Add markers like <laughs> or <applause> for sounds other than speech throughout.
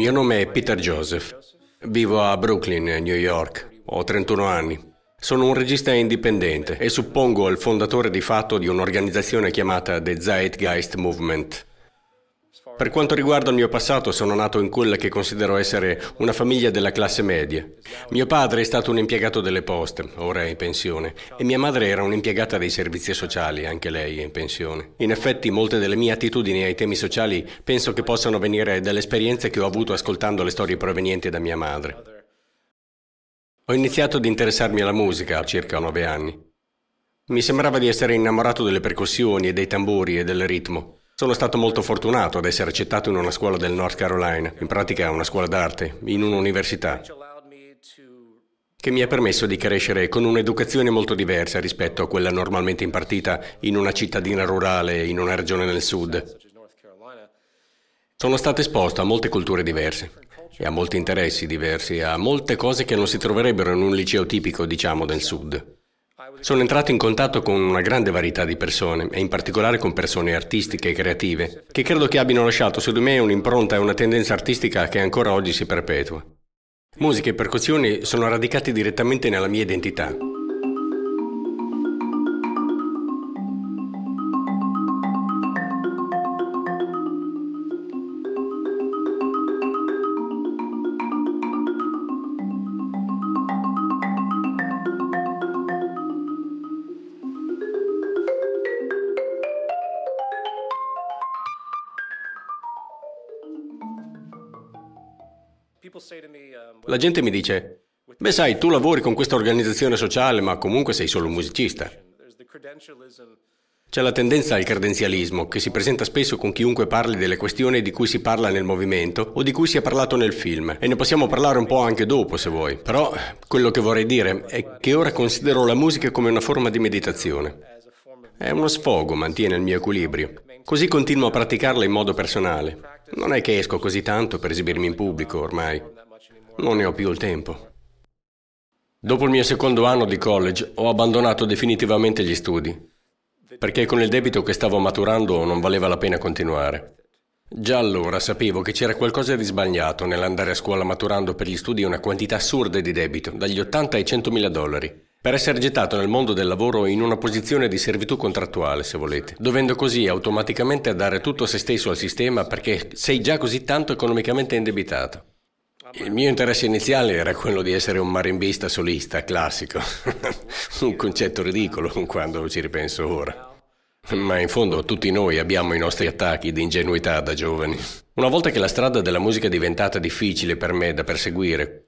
mio nome è Peter Joseph. Vivo a Brooklyn, New York. Ho 31 anni. Sono un regista indipendente e suppongo il fondatore di fatto di un'organizzazione chiamata The Zeitgeist Movement. Per quanto riguarda il mio passato, sono nato in quella che considero essere una famiglia della classe media. Mio padre è stato un impiegato delle poste, ora è in pensione, e mia madre era un'impiegata dei servizi sociali, anche lei è in pensione. In effetti, molte delle mie attitudini ai temi sociali penso che possano venire dalle esperienze che ho avuto ascoltando le storie provenienti da mia madre. Ho iniziato ad interessarmi alla musica a circa nove anni. Mi sembrava di essere innamorato delle percussioni e dei tamburi e del ritmo. Sono stato molto fortunato ad essere accettato in una scuola del North Carolina, in pratica una scuola d'arte, in un'università, che mi ha permesso di crescere con un'educazione molto diversa rispetto a quella normalmente impartita in una cittadina rurale, in una regione del sud. Sono stato esposto a molte culture diverse e a molti interessi diversi, a molte cose che non si troverebbero in un liceo tipico, diciamo, del sud. Sono entrato in contatto con una grande varietà di persone, e in particolare con persone artistiche e creative, che credo che abbiano lasciato su di me un'impronta e una tendenza artistica che ancora oggi si perpetua. Musica e percussioni sono radicati direttamente nella mia identità. La gente mi dice, beh sai, tu lavori con questa organizzazione sociale, ma comunque sei solo un musicista. C'è la tendenza al credenzialismo, che si presenta spesso con chiunque parli delle questioni di cui si parla nel movimento o di cui si è parlato nel film, e ne possiamo parlare un po' anche dopo se vuoi, però quello che vorrei dire è che ora considero la musica come una forma di meditazione. È uno sfogo, mantiene il mio equilibrio. Così continuo a praticarla in modo personale. Non è che esco così tanto per esibirmi in pubblico ormai. Non ne ho più il tempo. Dopo il mio secondo anno di college ho abbandonato definitivamente gli studi, perché con il debito che stavo maturando non valeva la pena continuare. Già allora sapevo che c'era qualcosa di sbagliato nell'andare a scuola maturando per gli studi una quantità assurda di debito, dagli 80 ai 100 mila dollari, per essere gettato nel mondo del lavoro in una posizione di servitù contrattuale, se volete, dovendo così automaticamente dare tutto se stesso al sistema perché sei già così tanto economicamente indebitato. Il mio interesse iniziale era quello di essere un marimbista solista classico, <laughs> un concetto ridicolo quando ci ripenso ora. Ma in fondo tutti noi abbiamo i nostri attacchi di ingenuità da giovani. Una volta che la strada della musica è diventata difficile per me da perseguire,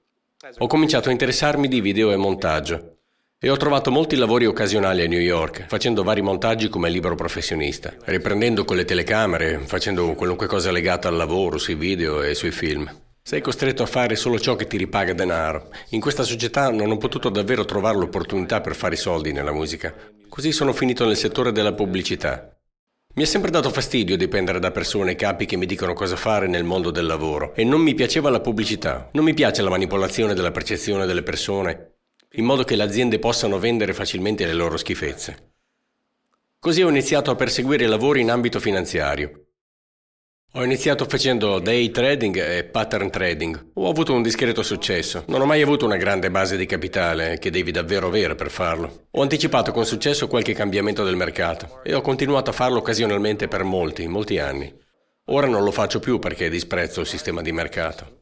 ho cominciato a interessarmi di video e montaggio e ho trovato molti lavori occasionali a New York, facendo vari montaggi come libero professionista, riprendendo con le telecamere, facendo qualunque cosa legata al lavoro, sui video e sui film. Sei costretto a fare solo ciò che ti ripaga denaro. In questa società non ho potuto davvero trovare l'opportunità per fare i soldi nella musica. Così sono finito nel settore della pubblicità. Mi è sempre dato fastidio dipendere da persone e capi che mi dicono cosa fare nel mondo del lavoro e non mi piaceva la pubblicità. Non mi piace la manipolazione della percezione delle persone, in modo che le aziende possano vendere facilmente le loro schifezze. Così ho iniziato a perseguire lavori in ambito finanziario. Ho iniziato facendo day trading e pattern trading. Ho avuto un discreto successo. Non ho mai avuto una grande base di capitale che devi davvero avere per farlo. Ho anticipato con successo qualche cambiamento del mercato e ho continuato a farlo occasionalmente per molti, molti anni. Ora non lo faccio più perché disprezzo il sistema di mercato.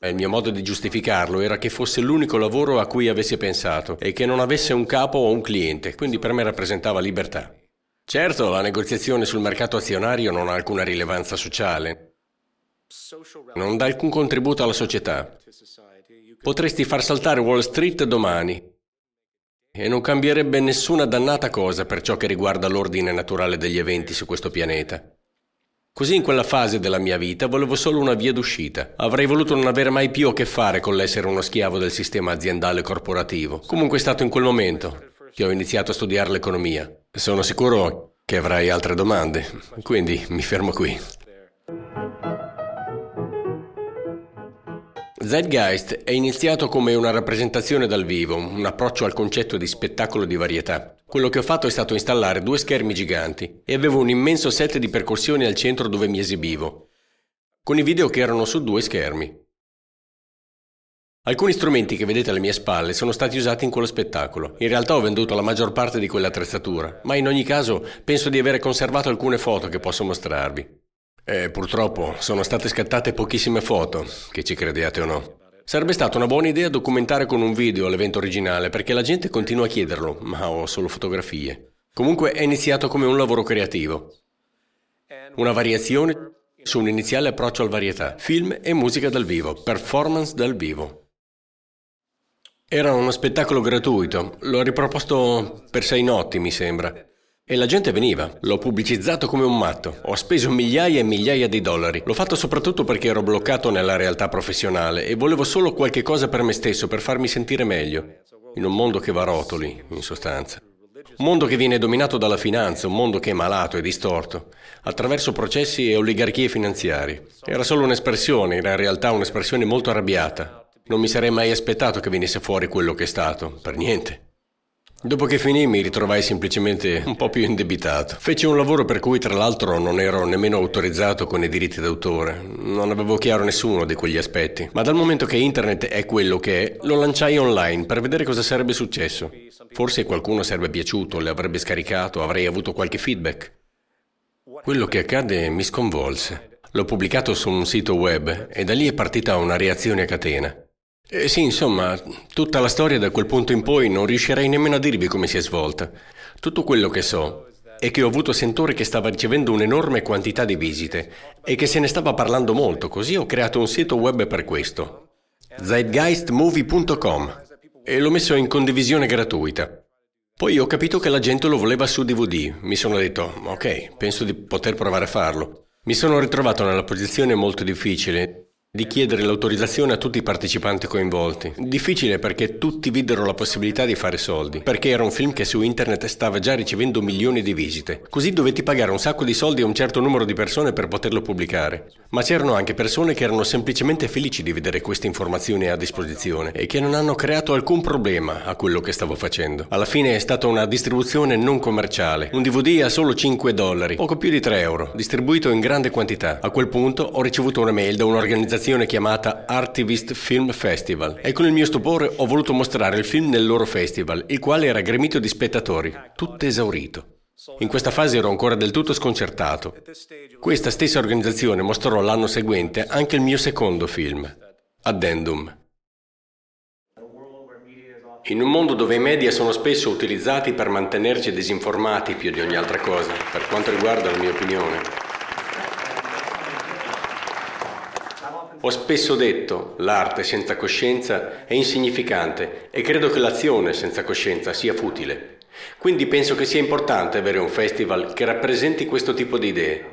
il mio modo di giustificarlo era che fosse l'unico lavoro a cui avessi pensato e che non avesse un capo o un cliente, quindi per me rappresentava libertà. Certo, la negoziazione sul mercato azionario non ha alcuna rilevanza sociale, non dà alcun contributo alla società. Potresti far saltare Wall Street domani e non cambierebbe nessuna dannata cosa per ciò che riguarda l'ordine naturale degli eventi su questo pianeta. Così in quella fase della mia vita volevo solo una via d'uscita. Avrei voluto non avere mai più a che fare con l'essere uno schiavo del sistema aziendale corporativo. Comunque è stato in quel momento che ho iniziato a studiare l'economia. Sono sicuro che avrai altre domande, quindi mi fermo qui. Zeitgeist è iniziato come una rappresentazione dal vivo, un approccio al concetto di spettacolo di varietà. Quello che ho fatto è stato installare due schermi giganti e avevo un immenso set di percorsioni al centro dove mi esibivo, con i video che erano su due schermi. Alcuni strumenti che vedete alle mie spalle sono stati usati in quello spettacolo. In realtà ho venduto la maggior parte di quell'attrezzatura, ma in ogni caso penso di aver conservato alcune foto che posso mostrarvi. E purtroppo sono state scattate pochissime foto, che ci crediate o no. Sarebbe stata una buona idea documentare con un video l'evento originale perché la gente continua a chiederlo, ma ho solo fotografie. Comunque è iniziato come un lavoro creativo. Una variazione su un iniziale approccio al varietà, film e musica dal vivo, performance dal vivo. Era uno spettacolo gratuito, l'ho riproposto per sei notti, mi sembra. E la gente veniva, l'ho pubblicizzato come un matto, ho speso migliaia e migliaia di dollari. L'ho fatto soprattutto perché ero bloccato nella realtà professionale e volevo solo qualche cosa per me stesso, per farmi sentire meglio, in un mondo che va a rotoli, in sostanza. Un mondo che viene dominato dalla finanza, un mondo che è malato e distorto, attraverso processi e oligarchie finanziarie. Era solo un'espressione, era in realtà un'espressione molto arrabbiata, non mi sarei mai aspettato che venisse fuori quello che è stato, per niente. Dopo che finì mi ritrovai semplicemente un po' più indebitato. Feci un lavoro per cui tra l'altro non ero nemmeno autorizzato con i diritti d'autore, non avevo chiaro nessuno di quegli aspetti. Ma dal momento che internet è quello che è, lo lanciai online per vedere cosa sarebbe successo. Forse qualcuno sarebbe piaciuto, le avrebbe scaricato, avrei avuto qualche feedback. Quello che accade mi sconvolse. L'ho pubblicato su un sito web e da lì è partita una reazione a catena. Eh sì, insomma, tutta la storia da quel punto in poi non riuscirei nemmeno a dirvi come si è svolta. Tutto quello che so è che ho avuto sentore che stava ricevendo un'enorme quantità di visite e che se ne stava parlando molto, così ho creato un sito web per questo, zeitgeistmovie.com, e l'ho messo in condivisione gratuita. Poi ho capito che la gente lo voleva su DVD, mi sono detto, ok, penso di poter provare a farlo. Mi sono ritrovato nella posizione molto difficile di chiedere l'autorizzazione a tutti i partecipanti coinvolti. Difficile perché tutti videro la possibilità di fare soldi, perché era un film che su internet stava già ricevendo milioni di visite. Così dovetti pagare un sacco di soldi a un certo numero di persone per poterlo pubblicare. Ma c'erano anche persone che erano semplicemente felici di vedere queste informazioni a disposizione e che non hanno creato alcun problema a quello che stavo facendo. Alla fine è stata una distribuzione non commerciale, un DVD a solo 5 dollari, poco più di 3 euro, distribuito in grande quantità. A quel punto ho ricevuto una mail da un'organizzazione manifestazione chiamata Artivist Film Festival e con il mio stupore ho voluto mostrare il film nel loro festival, il quale era gremito di spettatori, tutto esaurito. In questa fase ero ancora del tutto sconcertato. Questa stessa organizzazione mostrò l'anno seguente anche il mio secondo film, Addendum. In un mondo dove i media sono spesso utilizzati per mantenerci disinformati più di ogni altra cosa, per quanto riguarda la mia opinione, Ho spesso detto l'arte senza coscienza è insignificante e credo che l'azione senza coscienza sia futile. Quindi penso che sia importante avere un festival che rappresenti questo tipo di idee.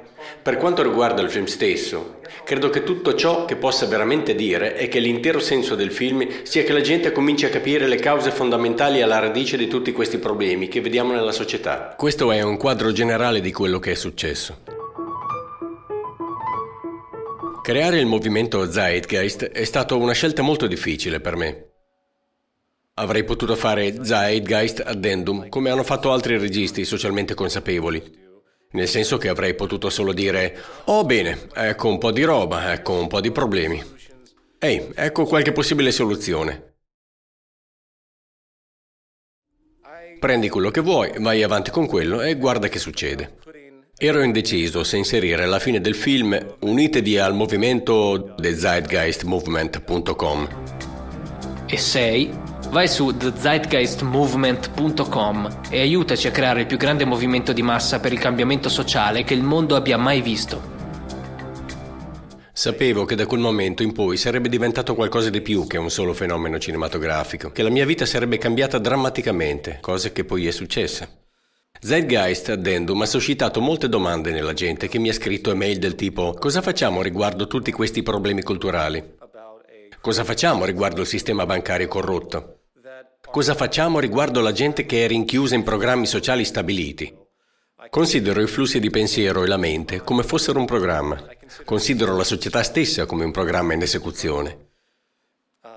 Per quanto riguarda il film stesso, credo che tutto ciò che possa veramente dire è che l'intero senso del film sia che la gente cominci a capire le cause fondamentali alla radice di tutti questi problemi che vediamo nella società. Questo è un quadro generale di quello che è successo. Creare il movimento Zeitgeist è stata una scelta molto difficile per me. Avrei potuto fare Zeitgeist addendum, come hanno fatto altri registi socialmente consapevoli. Nel senso che avrei potuto solo dire, oh bene, ecco un po' di roba, ecco un po' di problemi. Ehi, ecco qualche possibile soluzione. Prendi quello che vuoi, vai avanti con quello e guarda che succede. Ero indeciso se inserire alla fine del film Unitevi al movimento thezeitgeistmovement.com. E sei? Vai su thezeitgeistmovement.com e aiutaci a creare il più grande movimento di massa per il cambiamento sociale che il mondo abbia mai visto. Sapevo che da quel momento in poi sarebbe diventato qualcosa di più che un solo fenomeno cinematografico, che la mia vita sarebbe cambiata drammaticamente, cosa che poi è successa. Zeitgeist Addendum ha suscitato molte domande nella gente che mi ha scritto email del tipo cosa facciamo riguardo tutti questi problemi culturali? Cosa facciamo riguardo il sistema bancario corrotto? Cosa facciamo riguardo la gente che è rinchiusa in programmi sociali stabiliti? Considero i flussi di pensiero e la mente come fossero un programma. Considero la società stessa come un programma in esecuzione.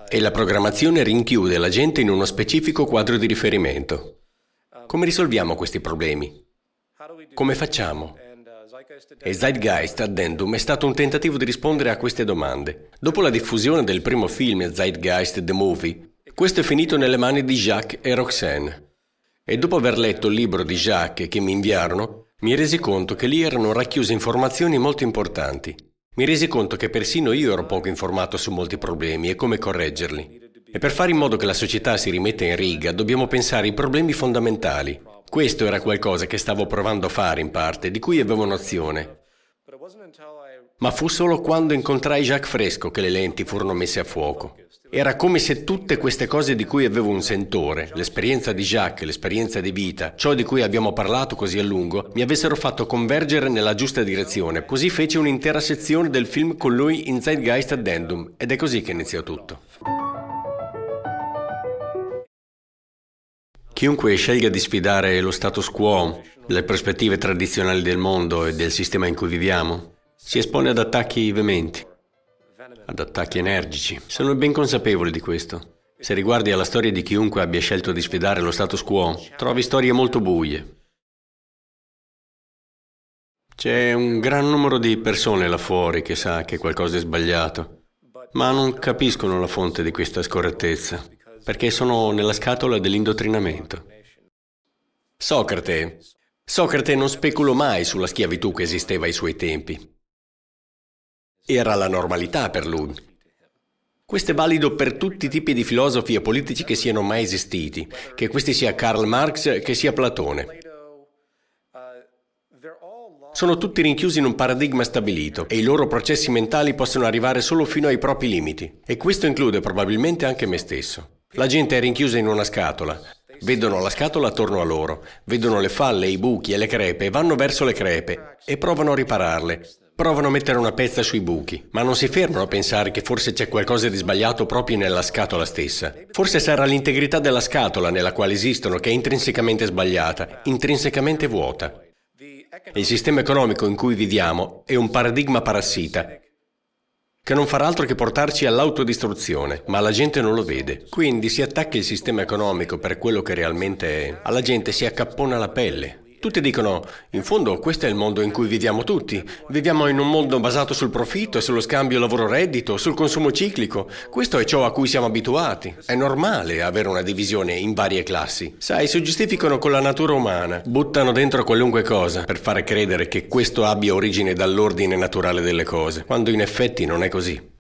E la programmazione rinchiude la gente in uno specifico quadro di riferimento. Come risolviamo questi problemi? Come facciamo? E Zeitgeist Addendum è stato un tentativo di rispondere a queste domande. Dopo la diffusione del primo film Zeitgeist The Movie, questo è finito nelle mani di Jacques e Roxane. E dopo aver letto il libro di Jacques che mi inviarono, mi resi conto che lì erano racchiuse informazioni molto importanti. Mi resi conto che persino io ero poco informato su molti problemi e come correggerli. E per fare in modo che la società si rimetta in riga dobbiamo pensare ai problemi fondamentali. Questo era qualcosa che stavo provando a fare in parte, di cui avevo nozione. Ma fu solo quando incontrai Jacques Fresco che le lenti furono messe a fuoco. Era come se tutte queste cose di cui avevo un sentore, l'esperienza di Jacques, l'esperienza di vita, ciò di cui abbiamo parlato così a lungo, mi avessero fatto convergere nella giusta direzione. Così fece un'intera sezione del film con lui in Zeitgeist Addendum ed è così che iniziò tutto. Chiunque scelga di sfidare lo status quo, le prospettive tradizionali del mondo e del sistema in cui viviamo, si espone ad attacchi veementi, ad attacchi energici. Sono ben consapevole di questo. Se riguardi alla storia di chiunque abbia scelto di sfidare lo status quo, trovi storie molto buie. C'è un gran numero di persone là fuori che sa che qualcosa è sbagliato, ma non capiscono la fonte di questa scorrettezza perché sono nella scatola dell'indottrinamento. Socrate. Socrate non speculò mai sulla schiavitù che esisteva ai suoi tempi. Era la normalità per lui. Questo è valido per tutti i tipi di filosofi e politici che siano mai esistiti, che questi sia Karl Marx, che sia Platone. Sono tutti rinchiusi in un paradigma stabilito e i loro processi mentali possono arrivare solo fino ai propri limiti. E questo include probabilmente anche me stesso. La gente è rinchiusa in una scatola. Vedono la scatola attorno a loro, vedono le falle, i buchi e le crepe, vanno verso le crepe e provano a ripararle. Provano a mettere una pezza sui buchi, ma non si fermano a pensare che forse c'è qualcosa di sbagliato proprio nella scatola stessa. Forse sarà l'integrità della scatola nella quale esistono che è intrinsecamente sbagliata, intrinsecamente vuota. Il sistema economico in cui viviamo è un paradigma parassita che non farà altro che portarci all'autodistruzione, ma la gente non lo vede. Quindi si attacca il sistema economico per quello che realmente è. Alla gente si accappona la pelle, tutti dicono, in fondo questo è il mondo in cui viviamo tutti. Viviamo in un mondo basato sul profitto e sullo scambio lavoro-reddito, sul consumo ciclico. Questo è ciò a cui siamo abituati. È normale avere una divisione in varie classi. Sai, si giustificano con la natura umana, buttano dentro qualunque cosa per fare credere che questo abbia origine dall'ordine naturale delle cose, quando in effetti non è così.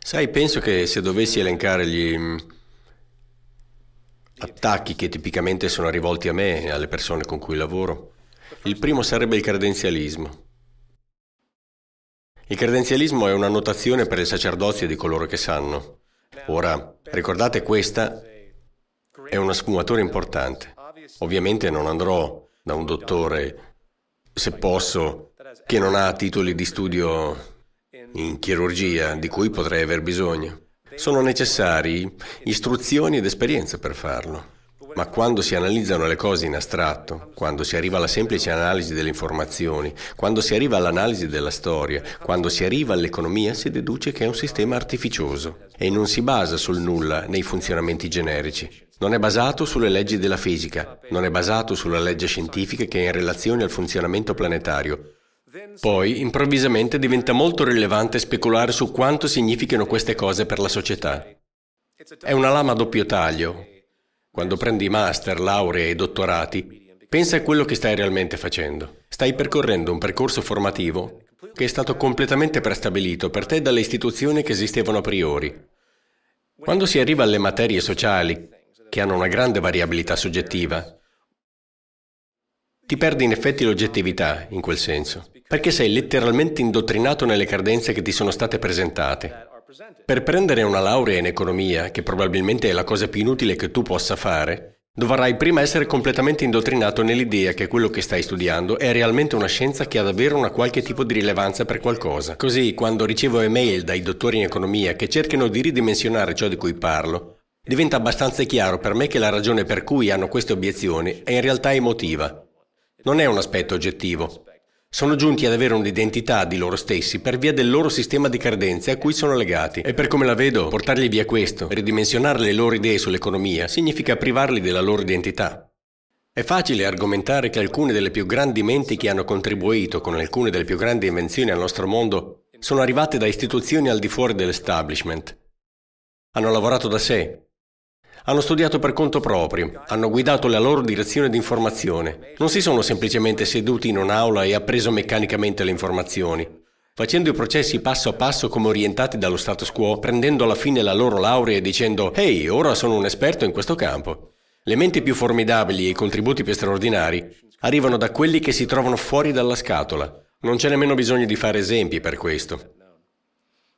Sai, penso che se dovessi elencare gli Attacchi che tipicamente sono rivolti a me e alle persone con cui lavoro. Il primo sarebbe il credenzialismo. Il credenzialismo è una notazione per il sacerdozio di coloro che sanno. Ora, ricordate questa è una sfumatura importante. Ovviamente non andrò da un dottore, se posso, che non ha titoli di studio in chirurgia di cui potrei aver bisogno. Sono necessari istruzioni ed esperienze per farlo. Ma quando si analizzano le cose in astratto, quando si arriva alla semplice analisi delle informazioni, quando si arriva all'analisi della storia, quando si arriva all'economia, si deduce che è un sistema artificioso e non si basa sul nulla nei funzionamenti generici. Non è basato sulle leggi della fisica, non è basato sulla legge scientifica che è in relazione al funzionamento planetario, poi improvvisamente diventa molto rilevante speculare su quanto significhino queste cose per la società. È una lama a doppio taglio. Quando prendi master, lauree e dottorati, pensa a quello che stai realmente facendo. Stai percorrendo un percorso formativo che è stato completamente prestabilito per te dalle istituzioni che esistevano a priori. Quando si arriva alle materie sociali, che hanno una grande variabilità soggettiva, ti perdi in effetti l'oggettività in quel senso perché sei letteralmente indottrinato nelle credenze che ti sono state presentate. Per prendere una laurea in economia, che probabilmente è la cosa più inutile che tu possa fare, dovrai prima essere completamente indottrinato nell'idea che quello che stai studiando è realmente una scienza che ha davvero una qualche tipo di rilevanza per qualcosa. Così, quando ricevo email dai dottori in economia che cercano di ridimensionare ciò di cui parlo, diventa abbastanza chiaro per me che la ragione per cui hanno queste obiezioni è in realtà emotiva. Non è un aspetto oggettivo, sono giunti ad avere un'identità di loro stessi per via del loro sistema di credenze a cui sono legati. E per come la vedo, portargli via questo, ridimensionare le loro idee sull'economia, significa privarli della loro identità. È facile argomentare che alcune delle più grandi menti che hanno contribuito con alcune delle più grandi invenzioni al nostro mondo sono arrivate da istituzioni al di fuori dell'establishment. Hanno lavorato da sé, hanno studiato per conto proprio, hanno guidato la loro direzione di informazione. Non si sono semplicemente seduti in un'aula e appreso meccanicamente le informazioni. Facendo i processi passo a passo come orientati dallo status quo, prendendo alla fine la loro laurea e dicendo «Ehi, hey, ora sono un esperto in questo campo». Le menti più formidabili e i contributi più straordinari arrivano da quelli che si trovano fuori dalla scatola. Non c'è nemmeno bisogno di fare esempi per questo.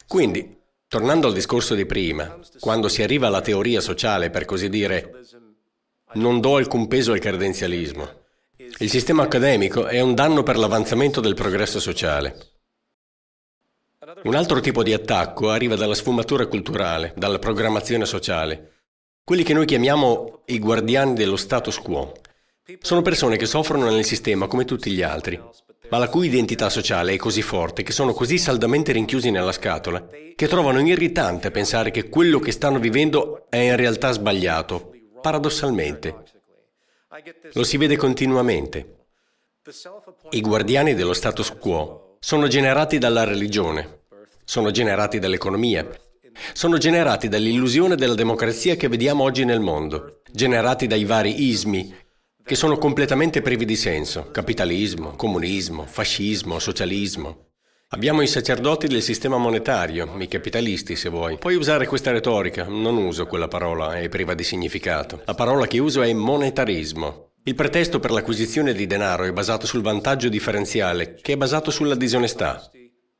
Quindi, Tornando al discorso di prima, quando si arriva alla teoria sociale, per così dire, non do alcun peso al credenzialismo. Il sistema accademico è un danno per l'avanzamento del progresso sociale. Un altro tipo di attacco arriva dalla sfumatura culturale, dalla programmazione sociale. Quelli che noi chiamiamo i guardiani dello status quo sono persone che soffrono nel sistema come tutti gli altri ma la cui identità sociale è così forte, che sono così saldamente rinchiusi nella scatola, che trovano irritante pensare che quello che stanno vivendo è in realtà sbagliato, paradossalmente. Lo si vede continuamente. I guardiani dello status quo sono generati dalla religione, sono generati dall'economia, sono generati dall'illusione della democrazia che vediamo oggi nel mondo, generati dai vari ismi che sono completamente privi di senso. Capitalismo, comunismo, fascismo, socialismo. Abbiamo i sacerdoti del sistema monetario, i capitalisti se vuoi. Puoi usare questa retorica, non uso quella parola, è priva di significato. La parola che uso è monetarismo. Il pretesto per l'acquisizione di denaro è basato sul vantaggio differenziale, che è basato sulla disonestà.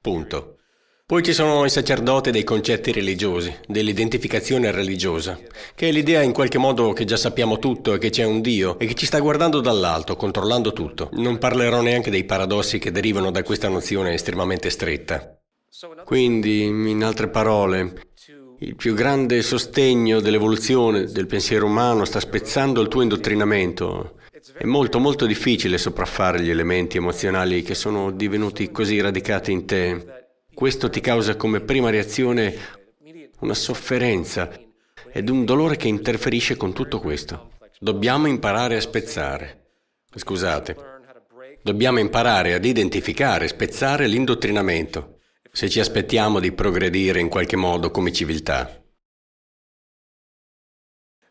Punto. Poi ci sono i sacerdoti dei concetti religiosi, dell'identificazione religiosa, che è l'idea in qualche modo che già sappiamo tutto e che c'è un Dio e che ci sta guardando dall'alto, controllando tutto. Non parlerò neanche dei paradossi che derivano da questa nozione estremamente stretta. Quindi, in altre parole, il più grande sostegno dell'evoluzione del pensiero umano sta spezzando il tuo indottrinamento. È molto molto difficile sopraffare gli elementi emozionali che sono divenuti così radicati in te. Questo ti causa come prima reazione una sofferenza ed un dolore che interferisce con tutto questo. Dobbiamo imparare a spezzare. Scusate. Dobbiamo imparare ad identificare, spezzare l'indottrinamento, se ci aspettiamo di progredire in qualche modo come civiltà.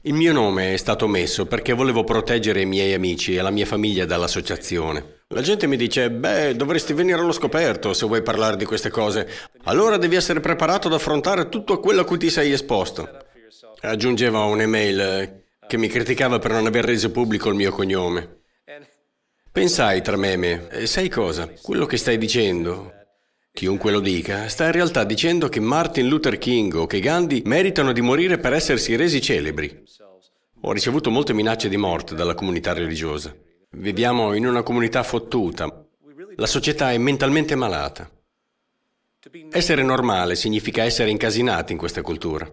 Il mio nome è stato messo perché volevo proteggere i miei amici e la mia famiglia dall'associazione. La gente mi dice, beh, dovresti venire allo scoperto se vuoi parlare di queste cose. Allora devi essere preparato ad affrontare tutto quello a cui ti sei esposto. Aggiungeva un'email che mi criticava per non aver reso pubblico il mio cognome. Pensai tra me e me, sai cosa? Quello che stai dicendo Chiunque lo dica, sta in realtà dicendo che Martin Luther King o che Gandhi meritano di morire per essersi resi celebri. Ho ricevuto molte minacce di morte dalla comunità religiosa. Viviamo in una comunità fottuta. La società è mentalmente malata. Essere normale significa essere incasinati in questa cultura.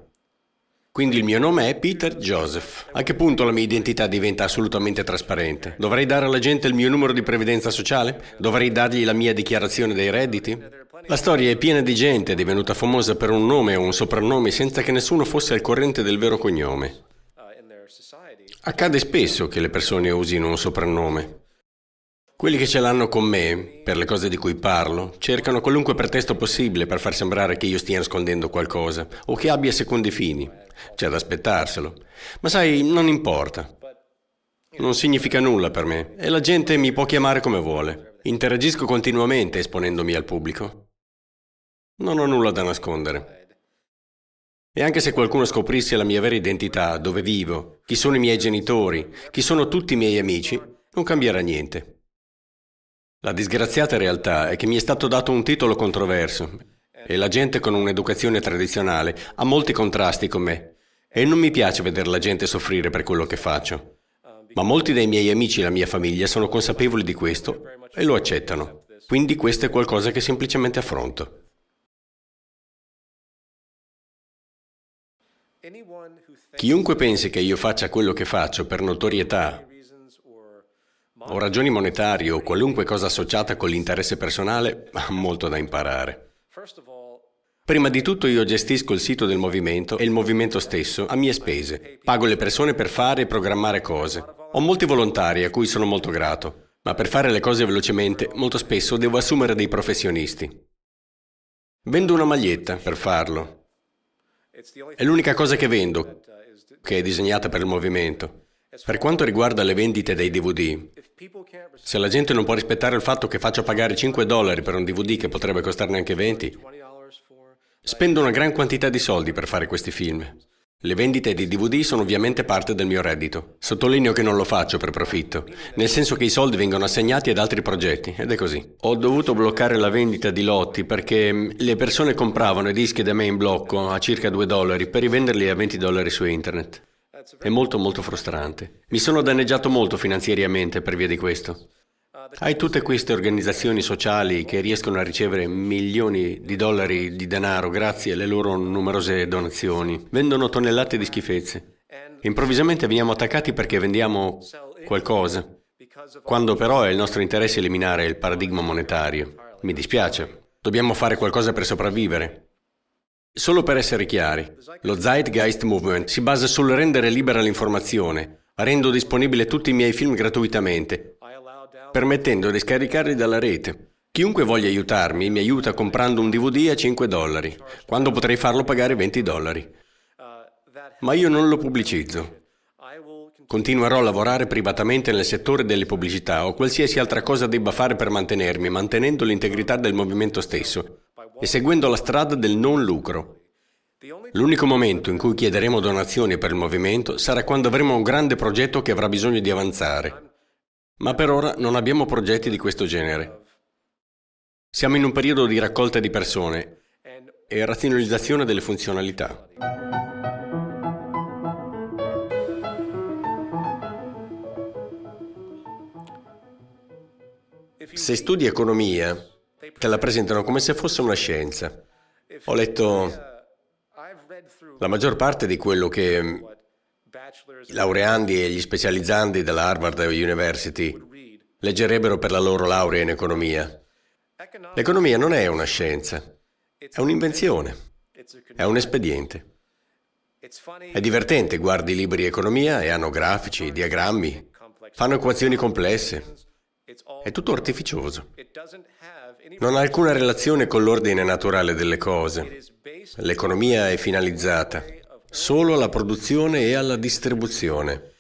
Quindi il mio nome è Peter Joseph. A che punto la mia identità diventa assolutamente trasparente? Dovrei dare alla gente il mio numero di previdenza sociale? Dovrei dargli la mia dichiarazione dei redditi? La storia è piena di gente divenuta famosa per un nome o un soprannome senza che nessuno fosse al corrente del vero cognome. Accade spesso che le persone usino un soprannome. Quelli che ce l'hanno con me, per le cose di cui parlo, cercano qualunque pretesto possibile per far sembrare che io stia nascondendo qualcosa o che abbia secondi fini. C'è da aspettarselo. Ma sai, non importa. Non significa nulla per me e la gente mi può chiamare come vuole. Interagisco continuamente esponendomi al pubblico. Non ho nulla da nascondere. E anche se qualcuno scoprisse la mia vera identità, dove vivo, chi sono i miei genitori, chi sono tutti i miei amici, non cambierà niente. La disgraziata realtà è che mi è stato dato un titolo controverso e la gente con un'educazione tradizionale ha molti contrasti con me e non mi piace vedere la gente soffrire per quello che faccio. Ma molti dei miei amici e la mia famiglia sono consapevoli di questo e lo accettano. Quindi questo è qualcosa che semplicemente affronto. Chiunque pensi che io faccia quello che faccio per notorietà o ragioni monetarie o qualunque cosa associata con l'interesse personale ha molto da imparare. Prima di tutto io gestisco il sito del movimento e il movimento stesso a mie spese. Pago le persone per fare e programmare cose. Ho molti volontari a cui sono molto grato, ma per fare le cose velocemente molto spesso devo assumere dei professionisti. Vendo una maglietta per farlo. È l'unica cosa che vendo, che è disegnata per il movimento. Per quanto riguarda le vendite dei DVD, se la gente non può rispettare il fatto che faccio pagare 5 dollari per un DVD che potrebbe costarne anche 20, spendo una gran quantità di soldi per fare questi film. Le vendite di DVD sono ovviamente parte del mio reddito. Sottolineo che non lo faccio per profitto, nel senso che i soldi vengono assegnati ad altri progetti, ed è così. Ho dovuto bloccare la vendita di lotti perché mm, le persone compravano i dischi da me in blocco a circa 2 dollari per rivenderli a 20 dollari su internet. È molto molto frustrante. Mi sono danneggiato molto finanziariamente per via di questo. Hai tutte queste organizzazioni sociali che riescono a ricevere milioni di dollari di denaro grazie alle loro numerose donazioni. Vendono tonnellate di schifezze. Improvvisamente veniamo attaccati perché vendiamo qualcosa, quando però è il nostro interesse eliminare il paradigma monetario. Mi dispiace, dobbiamo fare qualcosa per sopravvivere. Solo per essere chiari, lo Zeitgeist Movement si basa sul rendere libera l'informazione. Rendo disponibile tutti i miei film gratuitamente, permettendo di scaricarli dalla rete. Chiunque voglia aiutarmi mi aiuta comprando un DVD a 5 dollari, quando potrei farlo pagare 20 dollari. Ma io non lo pubblicizzo. Continuerò a lavorare privatamente nel settore delle pubblicità o qualsiasi altra cosa debba fare per mantenermi, mantenendo l'integrità del movimento stesso e seguendo la strada del non lucro. L'unico momento in cui chiederemo donazioni per il movimento sarà quando avremo un grande progetto che avrà bisogno di avanzare ma per ora non abbiamo progetti di questo genere. Siamo in un periodo di raccolta di persone e razionalizzazione delle funzionalità. Se studi economia, te la presentano come se fosse una scienza. Ho letto la maggior parte di quello che i laureandi e gli specializzandi della Harvard University leggerebbero per la loro laurea in economia. L'economia non è una scienza, è un'invenzione, è un espediente. È divertente, guardi i libri economia e hanno grafici, diagrammi, fanno equazioni complesse. È tutto artificioso. Non ha alcuna relazione con l'ordine naturale delle cose. L'economia è finalizzata, solo alla produzione e alla distribuzione.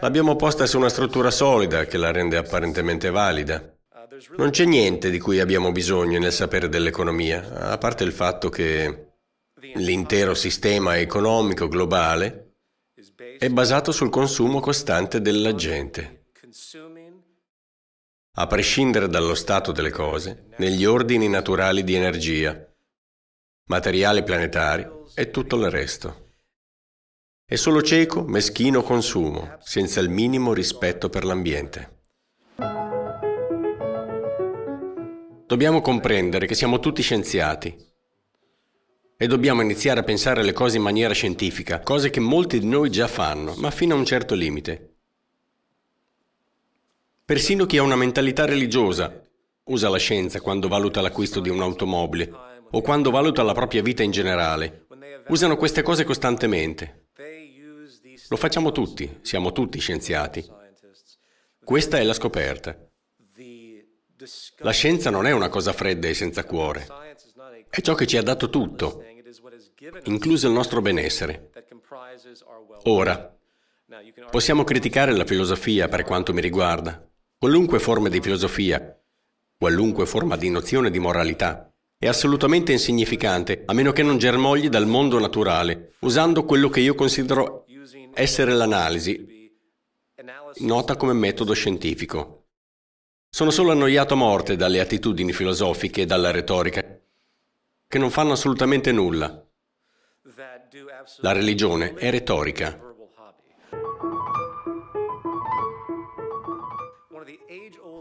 L'abbiamo posta su una struttura solida che la rende apparentemente valida. Non c'è niente di cui abbiamo bisogno nel sapere dell'economia, a parte il fatto che l'intero sistema economico globale è basato sul consumo costante della gente. A prescindere dallo stato delle cose, negli ordini naturali di energia, materiali planetari e tutto il resto. È solo cieco, meschino consumo, senza il minimo rispetto per l'ambiente. Dobbiamo comprendere che siamo tutti scienziati e dobbiamo iniziare a pensare le cose in maniera scientifica, cose che molti di noi già fanno, ma fino a un certo limite. Persino chi ha una mentalità religiosa usa la scienza quando valuta l'acquisto di un'automobile o quando valuta la propria vita in generale, usano queste cose costantemente. Lo facciamo tutti, siamo tutti scienziati. Questa è la scoperta. La scienza non è una cosa fredda e senza cuore. È ciò che ci ha dato tutto, incluso il nostro benessere. Ora, possiamo criticare la filosofia per quanto mi riguarda, qualunque forma di filosofia, qualunque forma di nozione di moralità, è assolutamente insignificante, a meno che non germogli dal mondo naturale, usando quello che io considero essere l'analisi, nota come metodo scientifico. Sono solo annoiato a morte dalle attitudini filosofiche e dalla retorica, che non fanno assolutamente nulla. La religione è retorica.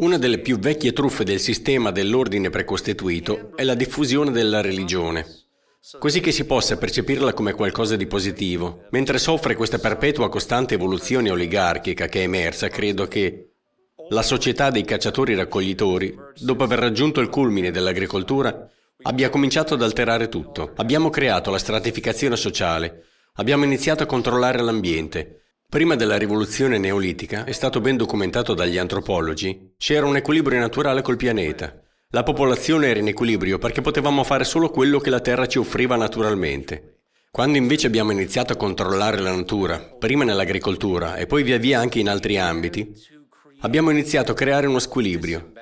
Una delle più vecchie truffe del sistema dell'ordine precostituito è la diffusione della religione, così che si possa percepirla come qualcosa di positivo. Mentre soffre questa perpetua costante evoluzione oligarchica che è emersa, credo che la società dei cacciatori-raccoglitori, dopo aver raggiunto il culmine dell'agricoltura, abbia cominciato ad alterare tutto. Abbiamo creato la stratificazione sociale, abbiamo iniziato a controllare l'ambiente, Prima della rivoluzione neolitica, è stato ben documentato dagli antropologi, c'era un equilibrio naturale col pianeta. La popolazione era in equilibrio perché potevamo fare solo quello che la Terra ci offriva naturalmente. Quando invece abbiamo iniziato a controllare la natura, prima nell'agricoltura e poi via via anche in altri ambiti, abbiamo iniziato a creare uno squilibrio.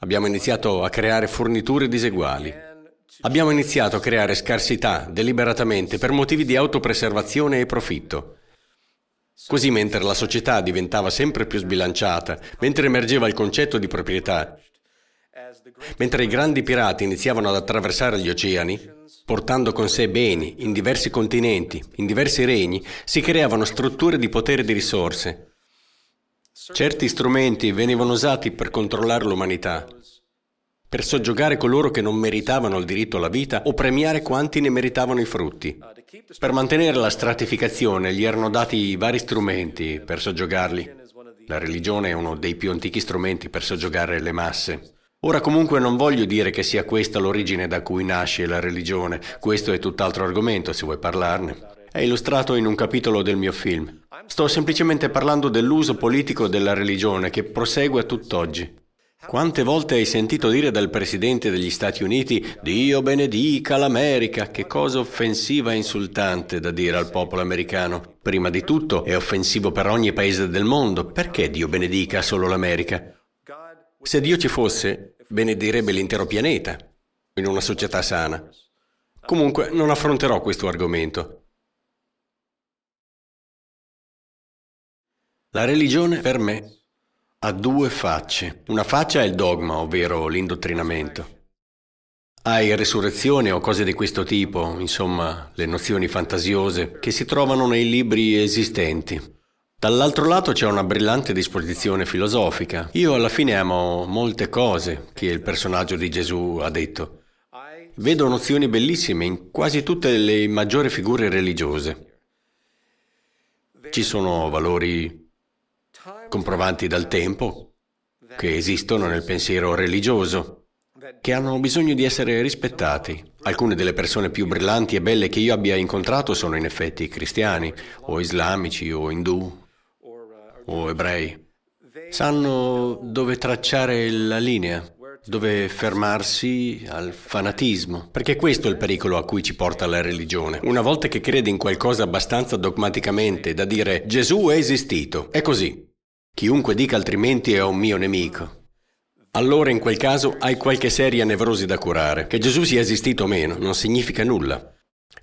Abbiamo iniziato a creare forniture diseguali. Abbiamo iniziato a creare scarsità deliberatamente per motivi di autopreservazione e profitto. Così mentre la società diventava sempre più sbilanciata, mentre emergeva il concetto di proprietà, mentre i grandi pirati iniziavano ad attraversare gli oceani, portando con sé beni in diversi continenti, in diversi regni, si creavano strutture di potere e di risorse. Certi strumenti venivano usati per controllare l'umanità, per soggiogare coloro che non meritavano il diritto alla vita o premiare quanti ne meritavano i frutti. Per mantenere la stratificazione gli erano dati vari strumenti per soggiogarli. La religione è uno dei più antichi strumenti per soggiogare le masse. Ora comunque non voglio dire che sia questa l'origine da cui nasce la religione, questo è tutt'altro argomento se vuoi parlarne. È illustrato in un capitolo del mio film. Sto semplicemente parlando dell'uso politico della religione che prosegue a tutt'oggi. Quante volte hai sentito dire dal Presidente degli Stati Uniti Dio benedica l'America? Che cosa offensiva e insultante da dire al popolo americano. Prima di tutto è offensivo per ogni paese del mondo. Perché Dio benedica solo l'America? Se Dio ci fosse, benedirebbe l'intero pianeta, in una società sana. Comunque, non affronterò questo argomento. La religione, per me, ha due facce. Una faccia è il dogma, ovvero l'indottrinamento. Hai resurrezione o cose di questo tipo, insomma, le nozioni fantasiose che si trovano nei libri esistenti. Dall'altro lato c'è una brillante disposizione filosofica. Io alla fine amo molte cose che il personaggio di Gesù ha detto. Vedo nozioni bellissime in quasi tutte le maggiori figure religiose. Ci sono valori comprovanti dal tempo, che esistono nel pensiero religioso, che hanno bisogno di essere rispettati. Alcune delle persone più brillanti e belle che io abbia incontrato sono in effetti cristiani, o islamici, o indù, o ebrei. Sanno dove tracciare la linea, dove fermarsi al fanatismo, perché questo è il pericolo a cui ci porta la religione. Una volta che credi in qualcosa abbastanza dogmaticamente da dire Gesù è esistito, è così. Chiunque dica altrimenti è un mio nemico. Allora in quel caso hai qualche seria nevrosi da curare. Che Gesù sia esistito o meno non significa nulla.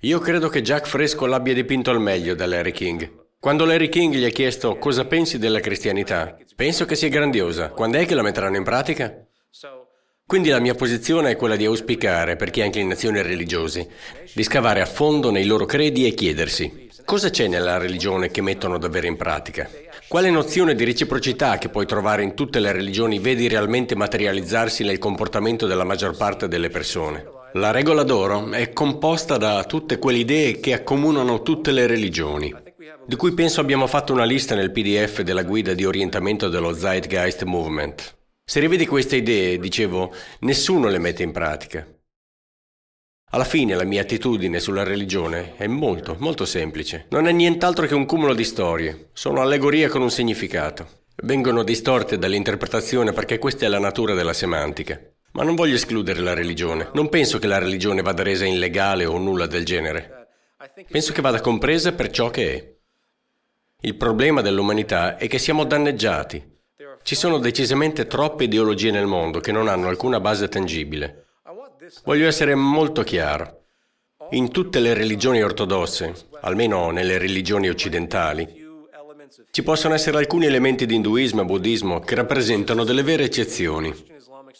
Io credo che Jack Fresco l'abbia dipinto al meglio da Larry King. Quando Larry King gli ha chiesto cosa pensi della cristianità, penso che sia grandiosa. Quando è che la metteranno in pratica? Quindi la mia posizione è quella di auspicare, per chi ha inclinazioni religiose, di scavare a fondo nei loro credi e chiedersi cosa c'è nella religione che mettono davvero in pratica. Quale nozione di reciprocità che puoi trovare in tutte le religioni vedi realmente materializzarsi nel comportamento della maggior parte delle persone? La regola d'oro è composta da tutte quelle idee che accomunano tutte le religioni, di cui penso abbiamo fatto una lista nel PDF della guida di orientamento dello Zeitgeist Movement. Se rivedi queste idee, dicevo, nessuno le mette in pratica. Alla fine la mia attitudine sulla religione è molto, molto semplice. Non è nient'altro che un cumulo di storie. Sono allegorie con un significato. Vengono distorte dall'interpretazione perché questa è la natura della semantica. Ma non voglio escludere la religione. Non penso che la religione vada resa illegale o nulla del genere. Penso che vada compresa per ciò che è. Il problema dell'umanità è che siamo danneggiati. Ci sono decisamente troppe ideologie nel mondo che non hanno alcuna base tangibile. Voglio essere molto chiaro. In tutte le religioni ortodosse, almeno nelle religioni occidentali, ci possono essere alcuni elementi di induismo e buddismo che rappresentano delle vere eccezioni.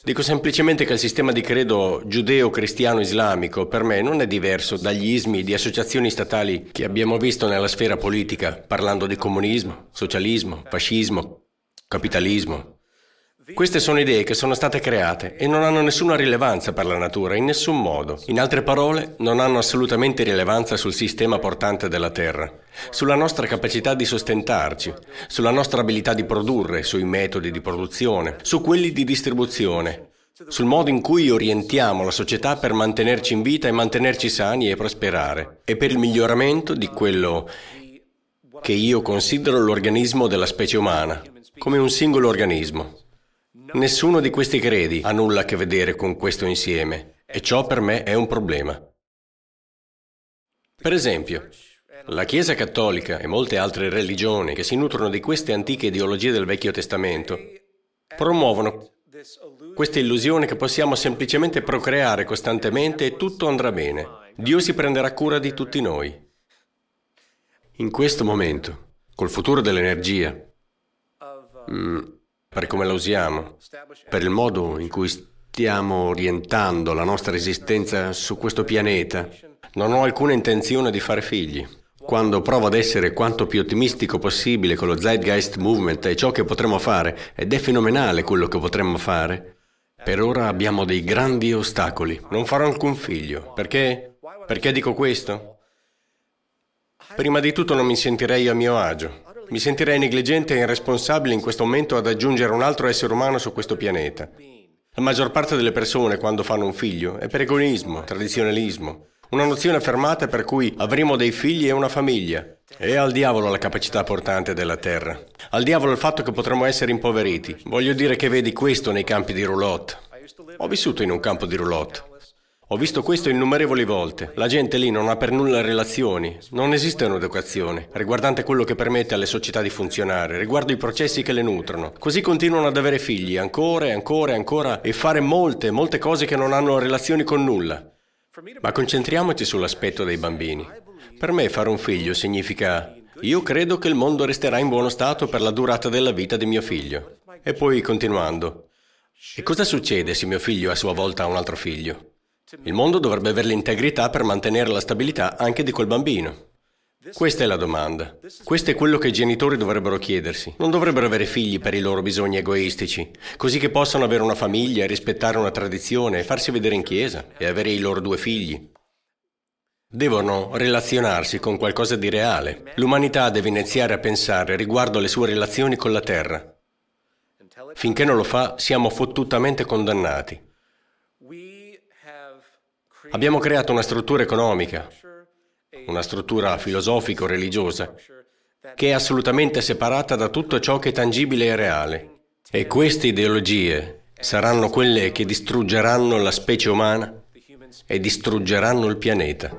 Dico semplicemente che il sistema di credo giudeo-cristiano-islamico per me non è diverso dagli ismi di associazioni statali che abbiamo visto nella sfera politica, parlando di comunismo, socialismo, fascismo, capitalismo, queste sono idee che sono state create e non hanno nessuna rilevanza per la natura, in nessun modo. In altre parole, non hanno assolutamente rilevanza sul sistema portante della Terra, sulla nostra capacità di sostentarci, sulla nostra abilità di produrre, sui metodi di produzione, su quelli di distribuzione, sul modo in cui orientiamo la società per mantenerci in vita e mantenerci sani e prosperare, e per il miglioramento di quello che io considero l'organismo della specie umana, come un singolo organismo. Nessuno di questi credi ha nulla a che vedere con questo insieme e ciò per me è un problema. Per esempio, la Chiesa cattolica e molte altre religioni che si nutrono di queste antiche ideologie del Vecchio Testamento promuovono questa illusione che possiamo semplicemente procreare costantemente e tutto andrà bene. Dio si prenderà cura di tutti noi. In questo momento, col futuro dell'energia, mm, per come la usiamo, per il modo in cui stiamo orientando la nostra esistenza su questo pianeta. Non ho alcuna intenzione di fare figli. Quando provo ad essere quanto più ottimistico possibile con lo Zeitgeist Movement e ciò che potremmo fare, ed è fenomenale quello che potremmo fare, per ora abbiamo dei grandi ostacoli. Non farò alcun figlio. Perché? Perché dico questo? Prima di tutto non mi sentirei a mio agio. Mi sentirei negligente e irresponsabile in questo momento ad aggiungere un altro essere umano su questo pianeta. La maggior parte delle persone, quando fanno un figlio, è per egoismo, tradizionalismo, una nozione affermata per cui avremo dei figli e una famiglia. E al diavolo la capacità portante della Terra. Al diavolo il fatto che potremmo essere impoveriti. Voglio dire che vedi questo nei campi di roulotte. Ho vissuto in un campo di roulotte. Ho visto questo innumerevoli volte. La gente lì non ha per nulla relazioni, non esiste un'educazione riguardante quello che permette alle società di funzionare, riguardo i processi che le nutrono. Così continuano ad avere figli, ancora e ancora e ancora, e fare molte, molte cose che non hanno relazioni con nulla. Ma concentriamoci sull'aspetto dei bambini. Per me fare un figlio significa io credo che il mondo resterà in buono stato per la durata della vita di mio figlio. E poi continuando. E cosa succede se mio figlio a sua volta ha un altro figlio? Il mondo dovrebbe avere l'integrità per mantenere la stabilità anche di quel bambino. Questa è la domanda. Questo è quello che i genitori dovrebbero chiedersi. Non dovrebbero avere figli per i loro bisogni egoistici, così che possano avere una famiglia, rispettare una tradizione, farsi vedere in chiesa e avere i loro due figli. Devono relazionarsi con qualcosa di reale. L'umanità deve iniziare a pensare riguardo alle sue relazioni con la Terra. Finché non lo fa, siamo fottutamente condannati. Abbiamo creato una struttura economica, una struttura filosofico-religiosa, che è assolutamente separata da tutto ciò che è tangibile e reale. E queste ideologie saranno quelle che distruggeranno la specie umana e distruggeranno il pianeta.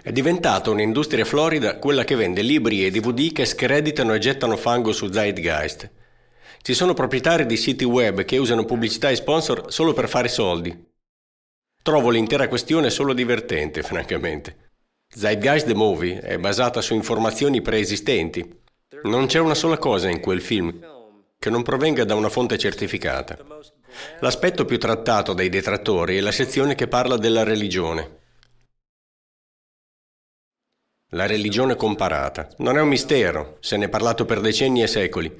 È diventata un'industria florida quella che vende libri e DVD che screditano e gettano fango su Zeitgeist. Ci sono proprietari di siti web che usano pubblicità e sponsor solo per fare soldi. Trovo l'intera questione solo divertente, francamente. Zeitgeist the Movie è basata su informazioni preesistenti. Non c'è una sola cosa in quel film che non provenga da una fonte certificata. L'aspetto più trattato dai detrattori è la sezione che parla della religione. La religione comparata. Non è un mistero, se ne è parlato per decenni e secoli.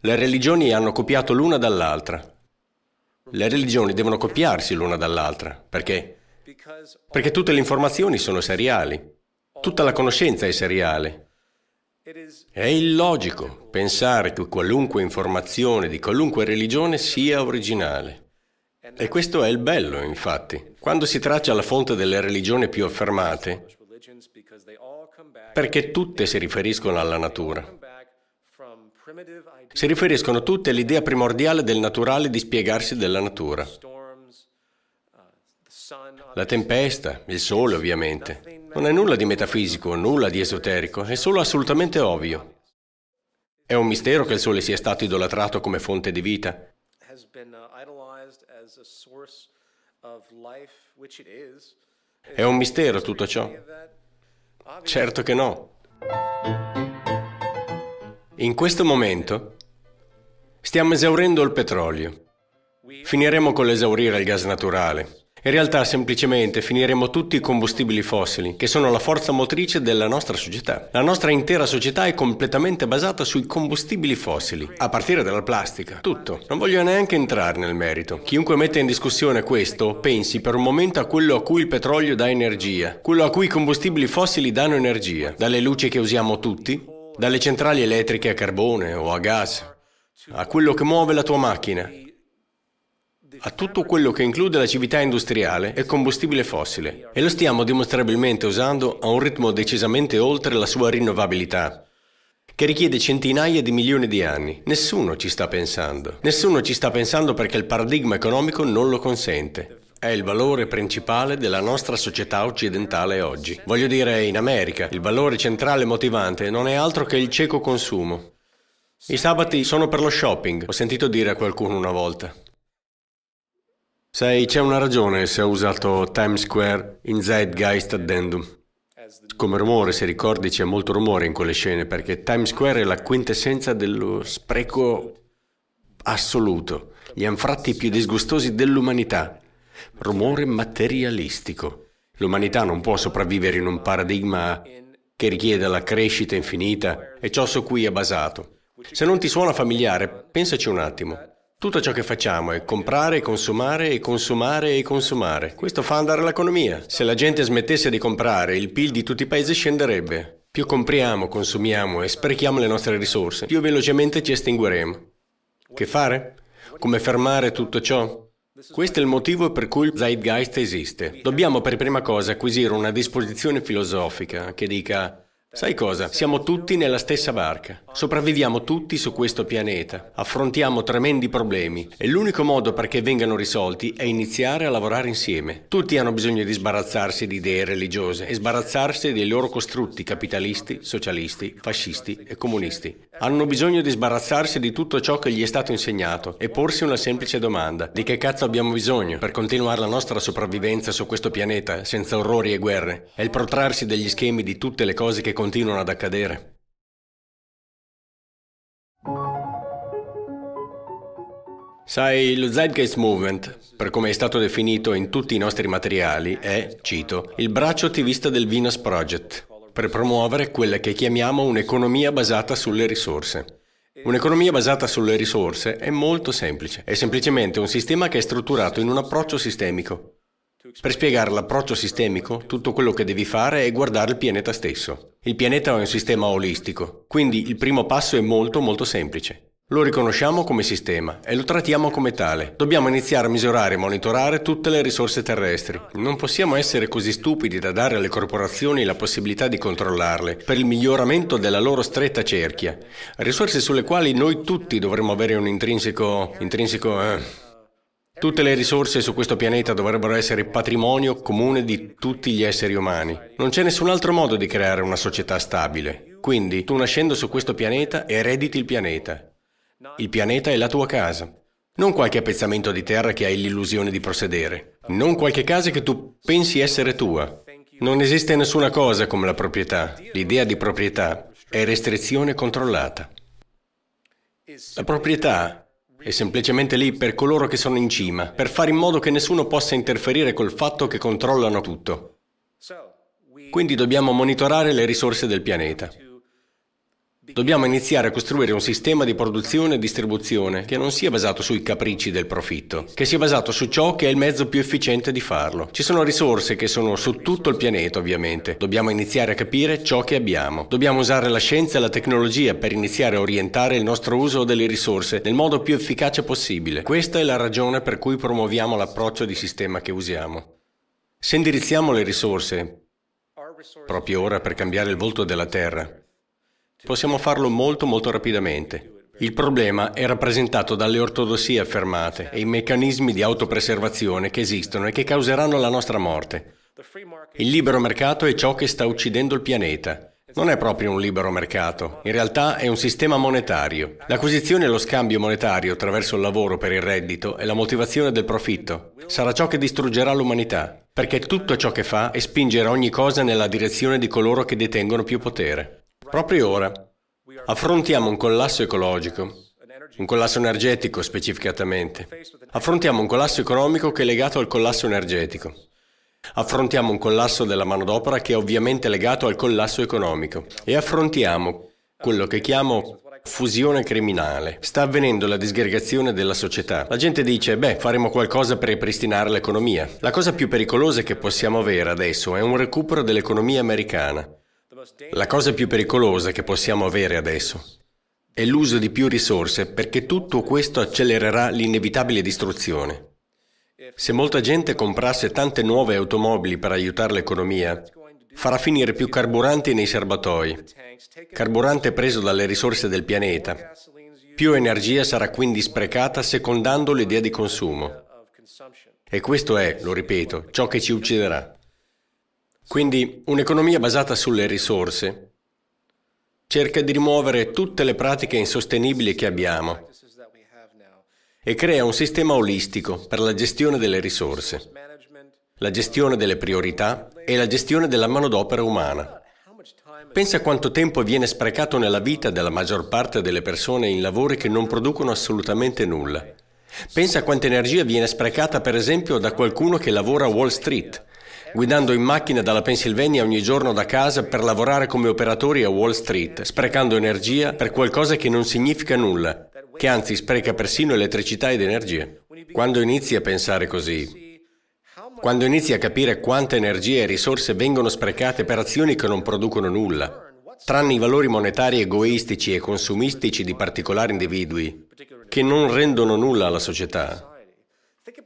Le religioni hanno copiato l'una dall'altra, le religioni devono copiarsi l'una dall'altra. Perché? Perché tutte le informazioni sono seriali. Tutta la conoscenza è seriale. È illogico pensare che qualunque informazione di qualunque religione sia originale. E questo è il bello, infatti. Quando si traccia la fonte delle religioni più affermate, perché tutte si riferiscono alla natura. Si riferiscono tutte all'idea primordiale del naturale di spiegarsi della natura. La tempesta, il sole ovviamente. Non è nulla di metafisico, nulla di esoterico, è solo assolutamente ovvio. È un mistero che il sole sia stato idolatrato come fonte di vita. È un mistero tutto ciò? Certo che no. In questo momento stiamo esaurendo il petrolio. Finiremo con l'esaurire il gas naturale. In realtà semplicemente finiremo tutti i combustibili fossili, che sono la forza motrice della nostra società. La nostra intera società è completamente basata sui combustibili fossili, a partire dalla plastica, tutto. Non voglio neanche entrare nel merito. Chiunque metta in discussione questo, pensi per un momento a quello a cui il petrolio dà energia, quello a cui i combustibili fossili danno energia, dalle luci che usiamo tutti, dalle centrali elettriche a carbone o a gas, a quello che muove la tua macchina, a tutto quello che include la civiltà industriale e combustibile fossile. E lo stiamo dimostrabilmente usando a un ritmo decisamente oltre la sua rinnovabilità che richiede centinaia di milioni di anni. Nessuno ci sta pensando. Nessuno ci sta pensando perché il paradigma economico non lo consente è il valore principale della nostra società occidentale oggi. Voglio dire, in America, il valore centrale motivante non è altro che il cieco consumo. I sabati sono per lo shopping, ho sentito dire a qualcuno una volta. Sai, c'è una ragione se ho usato Times Square in Zeitgeist Addendum. Come rumore, se ricordi, c'è molto rumore in quelle scene perché Times Square è la quintessenza dello spreco assoluto, gli anfratti più disgustosi dell'umanità rumore materialistico. L'umanità non può sopravvivere in un paradigma che richiede la crescita infinita e ciò su cui è basato. Se non ti suona familiare, pensaci un attimo. Tutto ciò che facciamo è comprare, consumare e consumare e consumare. Questo fa andare l'economia. Se la gente smettesse di comprare, il PIL di tutti i paesi scenderebbe. Più compriamo, consumiamo e sprechiamo le nostre risorse, più velocemente ci estingueremo. Che fare? Come fermare tutto ciò? Questo è il motivo per cui il Zeitgeist esiste. Dobbiamo per prima cosa acquisire una disposizione filosofica che dica Sai cosa? Siamo tutti nella stessa barca, sopravviviamo tutti su questo pianeta, affrontiamo tremendi problemi e l'unico modo perché vengano risolti è iniziare a lavorare insieme. Tutti hanno bisogno di sbarazzarsi di idee religiose e sbarazzarsi dei loro costrutti capitalisti, socialisti, fascisti e comunisti. Hanno bisogno di sbarazzarsi di tutto ciò che gli è stato insegnato e porsi una semplice domanda, di che cazzo abbiamo bisogno per continuare la nostra sopravvivenza su questo pianeta senza orrori e guerre? È il protrarsi degli schemi di tutte le cose che continuano ad accadere. Sai, lo Zeitgeist Movement, per come è stato definito in tutti i nostri materiali, è, cito, il braccio attivista del Venus Project, per promuovere quella che chiamiamo un'economia basata sulle risorse. Un'economia basata sulle risorse è molto semplice, è semplicemente un sistema che è strutturato in un approccio sistemico. Per spiegare l'approccio sistemico, tutto quello che devi fare è guardare il pianeta stesso. Il pianeta è un sistema olistico, quindi il primo passo è molto molto semplice. Lo riconosciamo come sistema e lo trattiamo come tale. Dobbiamo iniziare a misurare e monitorare tutte le risorse terrestri. Non possiamo essere così stupidi da dare alle corporazioni la possibilità di controllarle per il miglioramento della loro stretta cerchia. Risorse sulle quali noi tutti dovremmo avere un intrinseco... intrinseco... Eh. Tutte le risorse su questo pianeta dovrebbero essere patrimonio comune di tutti gli esseri umani. Non c'è nessun altro modo di creare una società stabile. Quindi tu nascendo su questo pianeta erediti il pianeta. Il pianeta è la tua casa. Non qualche appezzamento di terra che hai l'illusione di possedere. Non qualche casa che tu pensi essere tua. Non esiste nessuna cosa come la proprietà. L'idea di proprietà è restrizione controllata. La proprietà è semplicemente lì per coloro che sono in cima, per fare in modo che nessuno possa interferire col fatto che controllano tutto. Quindi dobbiamo monitorare le risorse del pianeta. Dobbiamo iniziare a costruire un sistema di produzione e distribuzione che non sia basato sui capricci del profitto, che sia basato su ciò che è il mezzo più efficiente di farlo. Ci sono risorse che sono su tutto il pianeta, ovviamente. Dobbiamo iniziare a capire ciò che abbiamo. Dobbiamo usare la scienza e la tecnologia per iniziare a orientare il nostro uso delle risorse nel modo più efficace possibile. Questa è la ragione per cui promuoviamo l'approccio di sistema che usiamo. Se indirizziamo le risorse proprio ora per cambiare il volto della Terra, Possiamo farlo molto molto rapidamente. Il problema è rappresentato dalle ortodossie affermate e i meccanismi di autopreservazione che esistono e che causeranno la nostra morte. Il libero mercato è ciò che sta uccidendo il pianeta. Non è proprio un libero mercato, in realtà è un sistema monetario. L'acquisizione e lo scambio monetario attraverso il lavoro per il reddito e la motivazione del profitto sarà ciò che distruggerà l'umanità, perché tutto ciò che fa è spingere ogni cosa nella direzione di coloro che detengono più potere. Proprio ora affrontiamo un collasso ecologico, un collasso energetico specificatamente. Affrontiamo un collasso economico che è legato al collasso energetico. Affrontiamo un collasso della manodopera che è ovviamente legato al collasso economico. E affrontiamo quello che chiamo fusione criminale. Sta avvenendo la disgregazione della società. La gente dice, beh, faremo qualcosa per ripristinare l'economia. La cosa più pericolosa che possiamo avere adesso è un recupero dell'economia americana. La cosa più pericolosa che possiamo avere adesso è l'uso di più risorse perché tutto questo accelererà l'inevitabile distruzione. Se molta gente comprasse tante nuove automobili per aiutare l'economia, farà finire più carburanti nei serbatoi, carburante preso dalle risorse del pianeta. Più energia sarà quindi sprecata secondando l'idea di consumo. E questo è, lo ripeto, ciò che ci ucciderà. Quindi un'economia basata sulle risorse cerca di rimuovere tutte le pratiche insostenibili che abbiamo e crea un sistema olistico per la gestione delle risorse, la gestione delle priorità e la gestione della manodopera umana. Pensa quanto tempo viene sprecato nella vita della maggior parte delle persone in lavori che non producono assolutamente nulla. Pensa quanta energia viene sprecata, per esempio, da qualcuno che lavora a Wall Street guidando in macchina dalla Pennsylvania ogni giorno da casa per lavorare come operatori a Wall Street, sprecando energia per qualcosa che non significa nulla, che anzi spreca persino elettricità ed energia. Quando inizi a pensare così, quando inizi a capire quante energie e risorse vengono sprecate per azioni che non producono nulla, tranne i valori monetari egoistici e consumistici di particolari individui, che non rendono nulla alla società.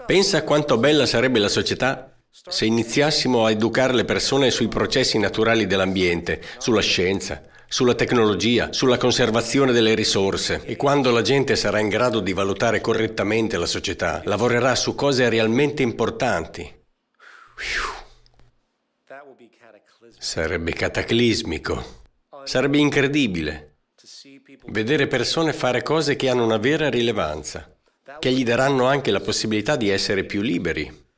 Pensa quanto bella sarebbe la società se iniziassimo a educare le persone sui processi naturali dell'ambiente, sulla scienza, sulla tecnologia, sulla conservazione delle risorse e quando la gente sarà in grado di valutare correttamente la società, lavorerà su cose realmente importanti. Sarebbe cataclismico. Sarebbe incredibile vedere persone fare cose che hanno una vera rilevanza, che gli daranno anche la possibilità di essere più liberi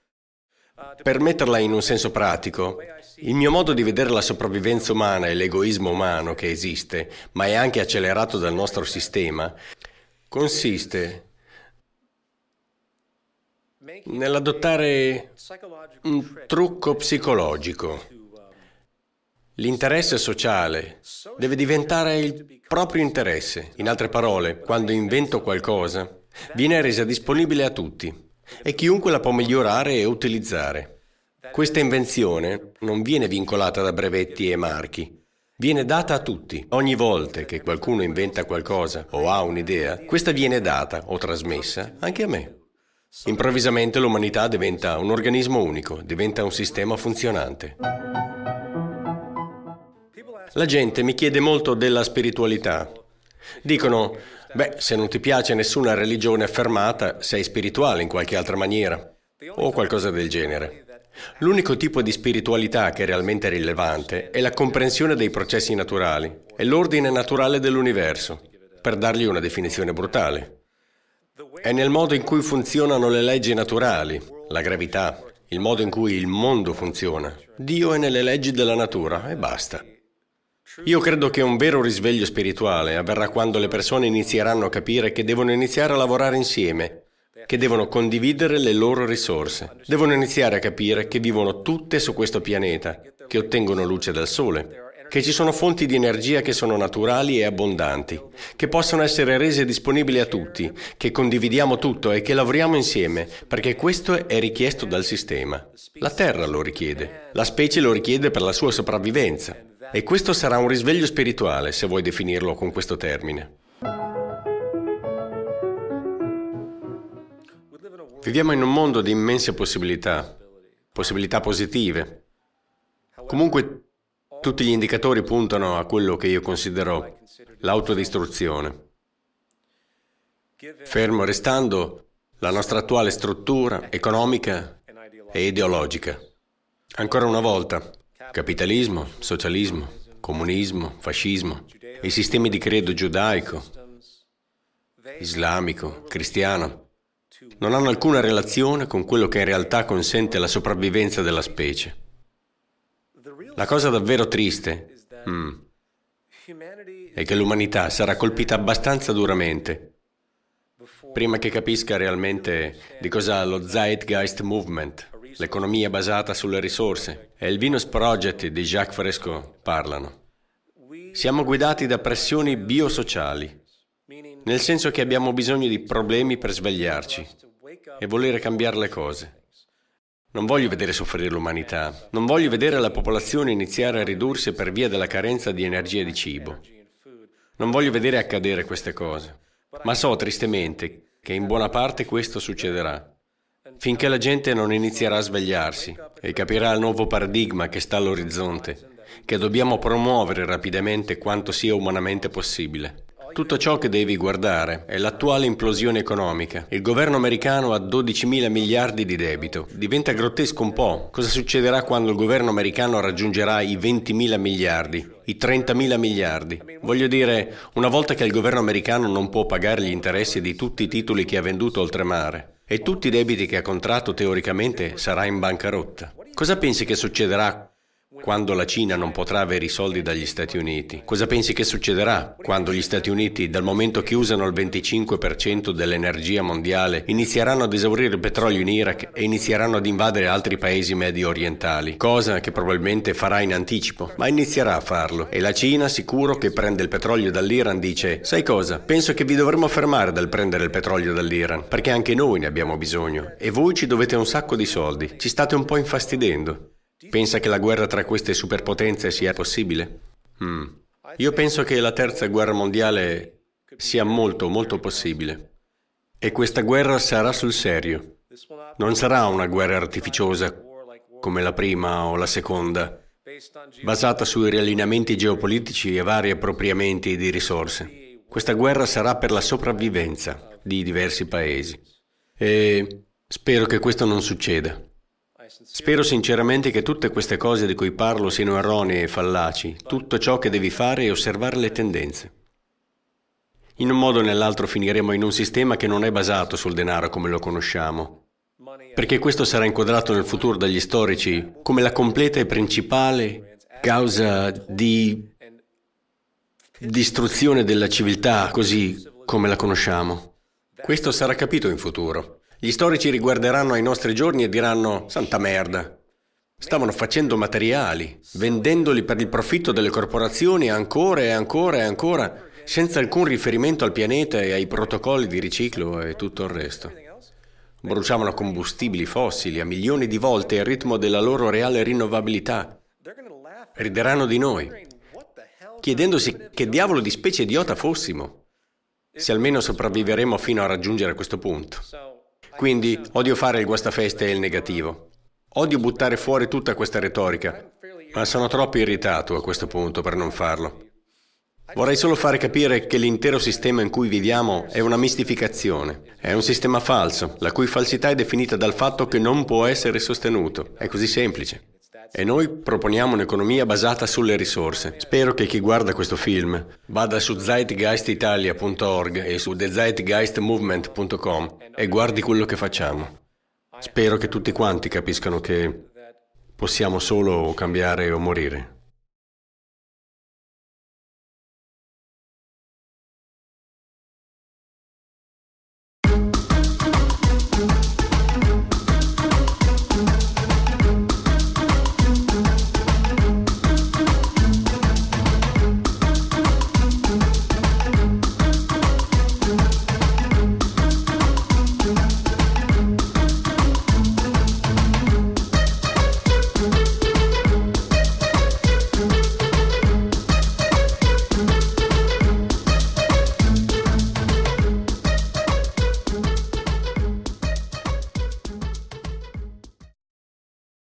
per metterla in un senso pratico, il mio modo di vedere la sopravvivenza umana e l'egoismo umano che esiste, ma è anche accelerato dal nostro sistema, consiste nell'adottare un trucco psicologico. L'interesse sociale deve diventare il proprio interesse. In altre parole, quando invento qualcosa, viene resa disponibile a tutti e chiunque la può migliorare e utilizzare. Questa invenzione non viene vincolata da brevetti e marchi, viene data a tutti. Ogni volta che qualcuno inventa qualcosa o ha un'idea, questa viene data o trasmessa anche a me. Improvvisamente l'umanità diventa un organismo unico, diventa un sistema funzionante. La gente mi chiede molto della spiritualità. Dicono, Beh, se non ti piace nessuna religione affermata, sei spirituale in qualche altra maniera o qualcosa del genere. L'unico tipo di spiritualità che è realmente rilevante è la comprensione dei processi naturali e l'ordine naturale dell'universo, per dargli una definizione brutale. È nel modo in cui funzionano le leggi naturali, la gravità, il modo in cui il mondo funziona. Dio è nelle leggi della natura e basta. Io credo che un vero risveglio spirituale avverrà quando le persone inizieranno a capire che devono iniziare a lavorare insieme, che devono condividere le loro risorse, devono iniziare a capire che vivono tutte su questo pianeta, che ottengono luce dal sole, che ci sono fonti di energia che sono naturali e abbondanti, che possono essere rese disponibili a tutti, che condividiamo tutto e che lavoriamo insieme, perché questo è richiesto dal sistema. La Terra lo richiede, la specie lo richiede per la sua sopravvivenza. E questo sarà un risveglio spirituale, se vuoi definirlo con questo termine. Viviamo in un mondo di immense possibilità, possibilità positive. Comunque tutti gli indicatori puntano a quello che io considero l'autodistruzione. Fermo restando la nostra attuale struttura economica e ideologica. Ancora una volta, capitalismo, socialismo, comunismo, fascismo, i sistemi di credo giudaico, islamico, cristiano, non hanno alcuna relazione con quello che in realtà consente la sopravvivenza della specie. La cosa davvero triste mm, è che l'umanità sarà colpita abbastanza duramente prima che capisca realmente di cosa lo Zeitgeist Movement, l'economia basata sulle risorse, e il Venus Project di Jacques Fresco parlano. Siamo guidati da pressioni biosociali, nel senso che abbiamo bisogno di problemi per svegliarci e volere cambiare le cose. Non voglio vedere soffrire l'umanità, non voglio vedere la popolazione iniziare a ridursi per via della carenza di energia e di cibo. Non voglio vedere accadere queste cose, ma so tristemente che in buona parte questo succederà. Finché la gente non inizierà a svegliarsi e capirà il nuovo paradigma che sta all'orizzonte, che dobbiamo promuovere rapidamente quanto sia umanamente possibile. Tutto ciò che devi guardare è l'attuale implosione economica. Il governo americano ha 12 mila miliardi di debito. Diventa grottesco un po'. Cosa succederà quando il governo americano raggiungerà i 20 mila miliardi? i 30.000 miliardi. Voglio dire, una volta che il governo americano non può pagare gli interessi di tutti i titoli che ha venduto oltremare e tutti i debiti che ha contratto teoricamente sarà in bancarotta. Cosa pensi che succederà quando la Cina non potrà avere i soldi dagli Stati Uniti, cosa pensi che succederà quando gli Stati Uniti, dal momento che usano il 25% dell'energia mondiale, inizieranno ad esaurire il petrolio in Iraq e inizieranno ad invadere altri paesi medio orientali? Cosa che probabilmente farà in anticipo, ma inizierà a farlo. E la Cina, sicuro che prende il petrolio dall'Iran, dice, sai cosa, penso che vi dovremmo fermare dal prendere il petrolio dall'Iran, perché anche noi ne abbiamo bisogno e voi ci dovete un sacco di soldi, ci state un po' infastidendo. Pensa che la guerra tra queste superpotenze sia possibile? Mm. Io penso che la terza guerra mondiale sia molto, molto possibile. E questa guerra sarà sul serio. Non sarà una guerra artificiosa come la prima o la seconda, basata sui riallineamenti geopolitici e vari appropriamenti di risorse. Questa guerra sarà per la sopravvivenza di diversi paesi. E spero che questo non succeda. Spero sinceramente che tutte queste cose di cui parlo siano erronee e fallaci. Tutto ciò che devi fare è osservare le tendenze. In un modo o nell'altro finiremo in un sistema che non è basato sul denaro come lo conosciamo, perché questo sarà inquadrato nel futuro dagli storici come la completa e principale causa di distruzione della civiltà così come la conosciamo. Questo sarà capito in futuro. Gli storici riguarderanno ai nostri giorni e diranno santa merda. Stavano facendo materiali, vendendoli per il profitto delle corporazioni ancora e ancora e ancora, senza alcun riferimento al pianeta e ai protocolli di riciclo e tutto il resto. Bruciavano combustibili fossili a milioni di volte al ritmo della loro reale rinnovabilità. Rideranno di noi, chiedendosi che diavolo di specie idiota fossimo, se almeno sopravviveremo fino a raggiungere questo punto. Quindi odio fare il guastafeste e il negativo. Odio buttare fuori tutta questa retorica, ma sono troppo irritato a questo punto per non farlo. Vorrei solo fare capire che l'intero sistema in cui viviamo è una mistificazione, è un sistema falso, la cui falsità è definita dal fatto che non può essere sostenuto. È così semplice. E noi proponiamo un'economia basata sulle risorse. Spero che chi guarda questo film vada su zeitgeistitalia.org e su thezeitgeistmovement.com e guardi quello che facciamo. Spero che tutti quanti capiscano che possiamo solo cambiare o morire.